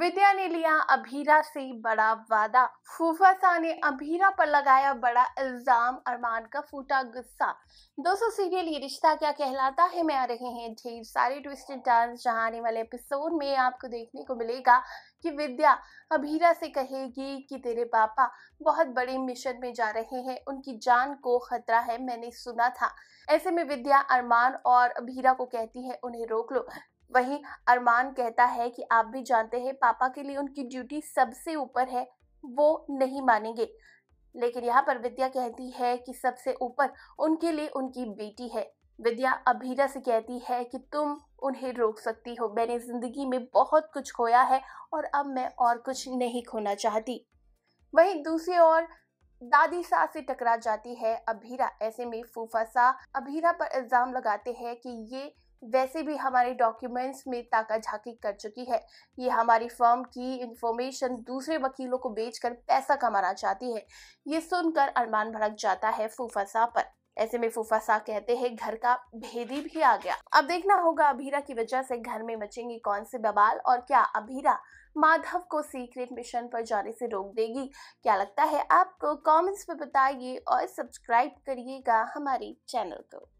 विद्या ने लिया अभीरा से बड़ा वादा फूफा सा ने अभीरा पर लगाया बड़ा इल्जाम अरमान का फूटा गुस्सा दोस्तों सीरियल ये रिश्ता क्या कहलाता है मैं आ रहे हैं ढेर सारे ट्विस्ट एंड टर्न जहाँ आने वाले एपिसोड में आपको देखने को मिलेगा कि विद्या अभीरा से कहेगी कि तेरे पापा बहुत बड़े मिशन में जा रहे हैं उनकी जान को खतरा है मैंने सुना था ऐसे में विद्या अरमान और अभीरा को कहती है उन्हें रोक लो वहीं अरमान कहता है कि आप भी जानते हैं पापा के लिए उनकी ड्यूटी सबसे ऊपर है वो नहीं मानेंगे लेकिन यहाँ पर विद्या कहती है कि सबसे ऊपर उनके लिए उनकी बेटी है विद्या अभीरा से कहती है कि तुम उन्हें रोक सकती हो मैंने ज़िंदगी में बहुत कुछ खोया है और अब मैं और कुछ नहीं खोना चाहती वहीं दूसरी ओर दादी सा से टकरा जाती है अभीरा ऐसे में फूफा सा अभीरा पर इल्ज़ाम लगाते हैं कि ये वैसे भी हमारे डॉक्यूमेंट्स में ताका झाकी कर चुकी है ये हमारी फर्म की इंफॉर्मेशन दूसरे वकीलों को बेचकर पैसा कमाना चाहती है ये सुनकर अरमान भड़क जाता है फूफा साहब पर ऐसे में फूफा साहब कहते हैं घर का भेदी भी आ गया अब देखना होगा अभीरा की वजह से घर में मचेंगे कौन से बबाल और क्या अभीरा माधव को सीक्रेट मिशन पर जाने से रोक देगी क्या लगता है आपको कमेंट्स में बताइए और सब्सक्राइब करिएगा हमारे चैनल को